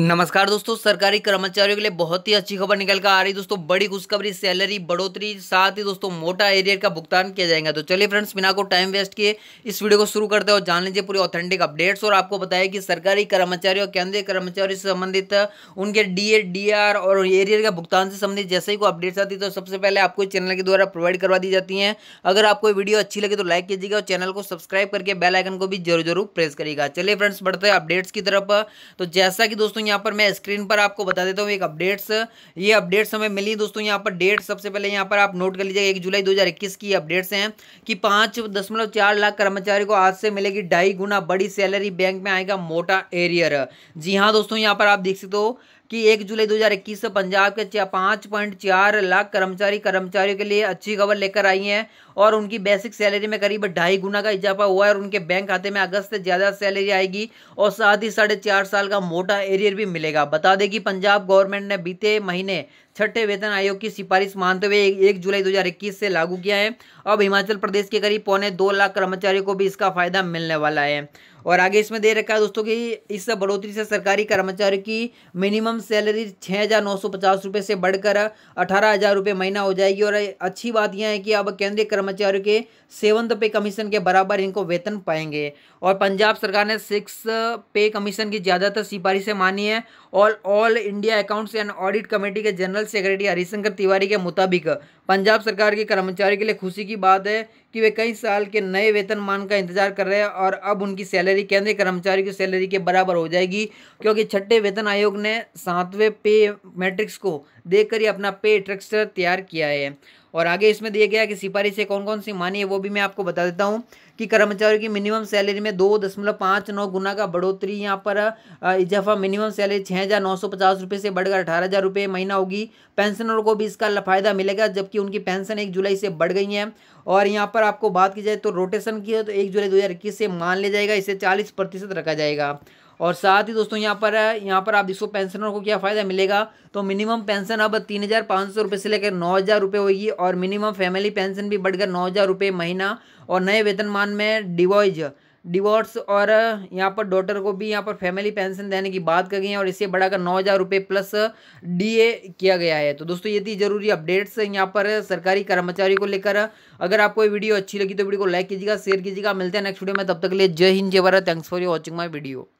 नमस्कार दोस्तों सरकारी कर्मचारियों के लिए बहुत ही अच्छी खबर निकल कर आ रही दोस्तों बड़ी खुशखबरी सैलरी बढ़ोतरी साथ ही दोस्तों मोटा एरियर का भुगतान किया जाएगा तो चलिए फ्रेंड्स बिना को टाइम वेस्ट किए इस वीडियो को शुरू करते हैं और जान लीजिए पूरी ऑथेंटिक अपडेट्स और आपको बताया कि सरकारी कर्मचारी और केंद्रीय कर्मचारी से संबंधित उनके डी ए और एरियर का भुगतान से संबंधित जैसे ही कोई अपडेट्स आती है तो सबसे पहले आपको चैनल के द्वारा प्रोवाइड करवा दी जाती है अगर आपको वीडियो अच्छी लगे तो लाइक कीजिएगा और चैनल को सब्सक्राइब करके बेलाइकन को भी जरूर जरूर प्रेस करिएगा चलिए फ्रेंड्स बढ़ते हैं अपडेट्स की तरफ तो जैसा कि दोस्तों यहाँ पर मैं स्क्रीन पर आपको बता देता हूँ एक अपडेट्स ये अपडेट्स हमें मिली दोस्तों यहाँ पर डेट सबसे पहले यहाँ पर आप नोट कर लीजिएगा एक जुलाई 2021 की अपडेट्स हैं कि पाँच दशमलव चार लाख कर्मचारी को आज से मिलेगी ढाई गुना बड़ी सैलरी बैंक में आएगा मोटा एरियर जी हाँ दोस्तों यहाँ पर आप देख सकते हो कि एक जुलाई 2021 से पंजाब के पाँच पॉइंट चार लाख कर्मचारी कर्मचारियों के लिए अच्छी खबर लेकर आई हैं और उनकी बेसिक सैलरी में करीब ढाई गुना का इजाफा हुआ है और उनके बैंक खाते में अगस्त से ज़्यादा सैलरी आएगी और साथ ही साढ़े चार साल का मोटा एरियर भी मिलेगा बता दें कि पंजाब गवर्नमेंट ने बीते महीने छठे वेतन आयोग की सिफारिश मानते हुए एक जुलाई 2021 से लागू किया है अब हिमाचल प्रदेश के करीब पौने दो लाख कर्मचारियों को भी इसका फायदा मिलने वाला है और आगे इसमें दे रखा है दोस्तों कि इस बढ़ोतरी से सरकारी कर्मचारी की मिनिमम सैलरी छः हज़ार नौ सौ पचास रुपये से बढ़कर अठारह हज़ार रुपये महीना हो जाएगी और अच्छी बात यह है कि अब केंद्रीय कर्मचारियों के सेवंथ पे कमीशन के बराबर इनको वेतन पाएंगे और पंजाब सरकार ने सिक्स पे कमीशन की ज़्यादातर सिफारिशें मानी है और all India accounts and audit committee के जनरल सेक्रेटरी हरिशंकर तिवारी के मुताबिक पंजाब सरकार के कर्मचारी के लिए खुशी की बात है कि वे कई साल के नए वेतन मान का इंतजार कर रहे हैं और अब उनकी सैलरी केंद्रीय कर्मचारी की सैलरी के बराबर हो जाएगी क्योंकि छठे वेतन आयोग ने सातवें पे मैट्रिक्स को देखकर ही अपना पे स्ट्रक्चर तैयार किया है और आगे इसमें दिया गया कि सिफारिश से कौन कौन सी मानी है वो भी मैं आपको बता देता हूँ कि कर्मचारियों की मिनिमम सैलरी में दो दशमलव पाँच नौ गुना का बढ़ोतरी यहाँ पर इजाफा मिनिमम सैलरी छः हज़ार नौ सौ पचास रुपये से बढ़कर अठारह हज़ार रुपये महीना होगी पेंशनरों को भी इसका फ़ायदा मिलेगा जबकि उनकी पेंशन एक जुलाई से बढ़ गई है और यहाँ पर आपको बात की जाए तो रोटेशन की है तो एक जुलाई दो हज़ार इक्कीस से मान लिया जाएगा इसे चालीस प्रतिशत रखा जाएगा और साथ ही दोस्तों यहाँ पर यहाँ पर आप जिसको पेंशनर को क्या फ़ायदा मिलेगा तो मिनिमम पेंशन अब तीन हज़ार पाँच सौ रुपये से लेकर नौ हज़ार रुपये होगी और मिनिमम फैमिली पेंशन भी बढ़कर नौ हज़ार रुपये महीना और नए वेतनमान में डिवॉइज डिवोर्स और यहाँ पर डॉटर को भी यहाँ पर फैमिली पेंशन देने की बात कर गई है और इसे बढ़ाकर नौ हज़ार रुपये प्लस डीए किया गया है तो दोस्तों ये थी जरूरी अपडेट्स यहाँ पर सरकारी कर्मचारी को लेकर अगर आपको ये वीडियो अच्छी लगी तो वीडियो को लाइक कीजिएगा शेयर कीजिएगा मिलते हैं नेक्स्ट वीडियो में तब तक के लिए जय हिंद जय Bharat thanks for you watching my video